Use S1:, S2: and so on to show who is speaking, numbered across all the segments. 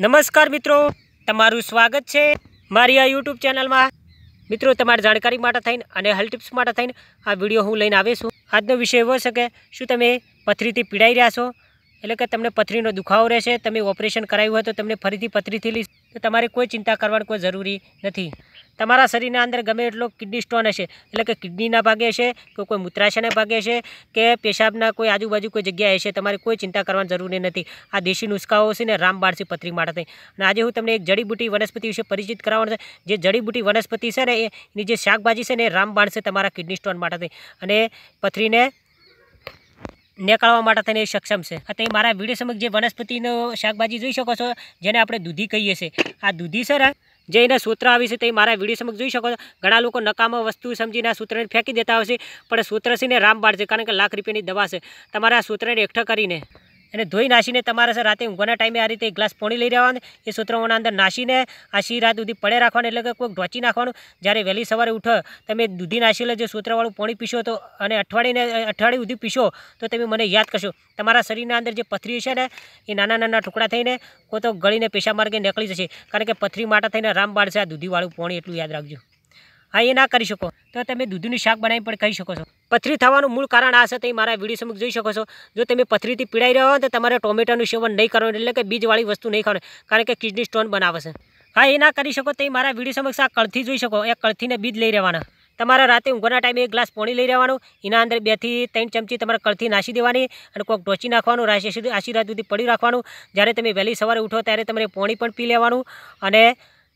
S1: નમસ્કાર મિત્રો તમારું સ્વાગત છે મારી આ યુટ્યુબ ચેનલમાં મિત્રો તમારી જાણકારી માટે થઈને અને હેલ્થ માટે થઈને આ વિડીયો હું લઈને આવે છું આજનો વિષય એવો શકે શું તમે પથરીથી પીડાઈ રહ્યા છો એટલે કે તમને પથરીનો દુખાવો રહેશે તમે ઓપરેશન કરાવ્યું હોય તો તમને ફરીથી પથરીથી તમારે કોઈ ચિંતા કરવાની કોઈ જરૂર નથી તમારા શરીના અંદર ગમે એટલો કિડની સ્ટોન છે એટલે કે કિડનીના ભાગે છે કે કોઈ મૂત્રાશયના ભાગે છે કે પેશાબના કોઈ આજુબાજુ કોઈ જગ્યાએ છે તમારે કોઈ ચિંતા કરવાની જરૂર નથી આ દેશી नुસ્કાઓ છે ને રામબાણસી પથરી માટાતે અને આજે હું તમને એક જડીબુટી વનસ્પતિ વિશે પરિચિત કરાવવા છે જે જડીબુટી વનસ્પતિ છે ને એની જે શાકભાજી છે ને રામબાણસી તમારા કિડની સ્ટોન માટાતે અને પથરીને નીકળવા માટે તેને સક્ષમ છે આ મારા વિડીયો સમક્ષ જે વનસ્પતિનો શાકભાજી જોઈ શકો છો જેને આપણે દૂધી કહીએ છીએ આ દૂધી સર જે એના સૂત્ર આવી છે તે મારા વિડીયો સમક્ષ જોઈ શકો છો ઘણા લોકો નકામા વસ્તુ સમજીને આ સૂત્રને ફેંકી દેતા હોય પણ સૂત્ર છે ને રામબાળ છે કારણ કે લાખ રૂપિયાની દવા છે તમારા આ સૂત્રને એકઠા કરીને એને ધોઈ નાસીને તમારા છે રાતે ઊંઘના ટાઈમે આ રીતે એક ગ્લાસ પાણી લઈ લેવાના એ સૂત્રમાંના અંદર નાસીને આશીરાદ ઉધી પડે રાખવાના એટલે કે કોઈ ઘોચી નાખવાનું જ્યારે વેલી સવારે ઊઠો તમે આ દૂધી નાશિલે જે સૂત્રવાળું પાણી પીશો તો અને અઠવાડીને અઠવાડી ઉધી પીશો તો તમે મને યાદ કરજો તમારા શરીના અંદર જે પથરી છે ને એ નાના નાના ટુકડા થઈને કો તો ગળીને પેશાબ માર્ગે નીકળી જશે કારણ કે પથરી માટા થઈને રામબાર છે આ દૂધી વાળું પાણી એટલું યાદ રાખજો આ એ ના કરી શકો તો તમે દૂધીનો શાક બનાવી પણ કરી શકો છો પથરી થવાનું મૂળ કારણ આ છે તે મારા વિડિયો સમક્ષ જોઈ શકો છો જો તમે પથરીથી પીડાઈ રહ્યા હો તો તમારે ટામેટાનું સેવન નઈ કરવાનું એટલે કે બીજવાળી વસ્તુ નઈ ખાવાની કારણ કે કિડની સ્ટોન બને છે આ એ ના કરી શકો તો એ મારા વિડિયો સમક્ષ આ કળથી જોઈ શકો એક કળથીને બીજ લઈ લેવાના તમારે રાતે ઊંઘના ટાઈમે એક ગ્લાસ પાણી લઈ લેવાનું એના અંદર બે થી ત્રણ ચમચી તમારે કળથી નાસી દેવાની અને કોક ઢોચી નાખવાનું રાજીશજી આશીર્વાદૃતિ પડી રાખવાનું જ્યારે તમે વેલી સવારે ઉઠો ત્યારે તમારે પાણી પણ પી લેવાનું અને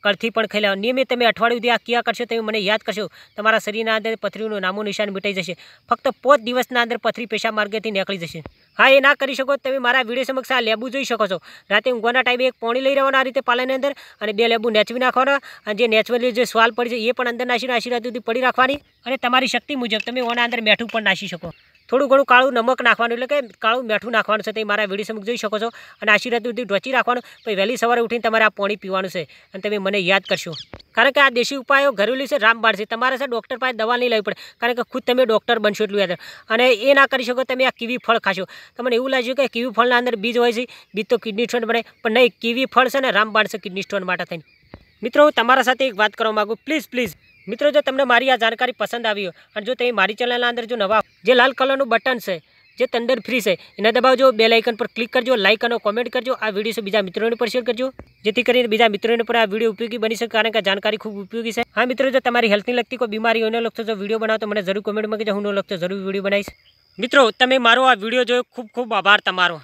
S1: પરથી પણ ખેલા નિયમી તમે 8 વાર સુધી આ કિયા કરશો તમે મને યાદ કરશો તમારા શરીના અંદર પથરીઓનો નામું નિશાન મટી જશે ફક્ત 5 દિવસના અંદર પથરી પેશાબ માર્ગેથી નીકળી જશે હા એ ના કરી શકો તો તમે મારા વિડિયો સમક્ષ આ લેબુ જોઈ શકો છો રાતે ઊંઘના ટાઇમે એક પાણી લઈ રહેવાના આ રીતે પાલેને અંદર અને બે લેબુ નેચવી નાખવાના અને જે નેચરલી જે સ્વાલ પડ છે એ પણ અંદર નાસી નાસી રહેતી હતી પડી રાખવાની અને તમારી શક્તિ મુજબ તમે ઓના અંદર મેઠું પણ નાસી શકો થોડું ઘણું કાળું નમક નાખવાનું એટલે કે કાળું મેઠું નાખવાનું છે તે મારા વિડીયો સમક્ષ જોઈ શકો છો અને આશીર્વાદ સુધી ઢોચી રાખવાનું પછી વહેલી સવારે ઉઠીને તમારે આ પાણી પીવાનું છે અને તમે મને યાદ કરશો કારણ કે આ દેશી ઉપાયો ઘરેલું છે રામબાળ છે તમારે છે ડૉક્ટર પાસે દવા નહીં લેવી પડે કારણ કે ખુદ તમે ડૉક્ટર બનશો એટલું યાદ અને એ ના કરી શકો તમે આ કીવી ફળ ખાશો તમને એવું લાગ્યું કે કીવી ફળના અંદર બીજ હોય છે બીજ તો કિડની સ્ટોન બને પણ નહીં કીવી ફળ છે ને રામબાળ છે કિડની સ્ટોન માટે થઈને મિત્રો તમારા સાથી એક વાત કરવા માંગુ પ્લીઝ પ્લીઝ મિત્રો જો તમને મારી આ જાનકારી પસંદ આવી હોય અને જો તમે મારી ચેનલના અંદર જો નવા જે લાલ કલરનો બટન છે જે ટન્ડર ફ્રી છે એના દબાવજો બેલ આઇકન પર ક્લિક કરજો લાઈક કરો કમેન્ટ કરજો આ વિડીયો સે બીજા મિત્રોને પણ શેર કરજો જેથી કરીને બીજા મિત્રોને પણ આ વિડીયો ઉપયોગી બની શકે કારણ કે જાનકારી ખૂબ ઉપયોગી છે હા મિત્રો જો તમારી હેલ્થ ન લાગે કોઈ બીમારી હોયને લોકો તો જો વિડીયો બનાવું તો મને જરૂર કમેન્ટ માં કહેજો હુંનો લોકો તો જરૂર વિડીયો બનાવીશ મિત્રો તમે મારો આ વિડીયો જો ખૂબ ખૂબ આભાર તમારો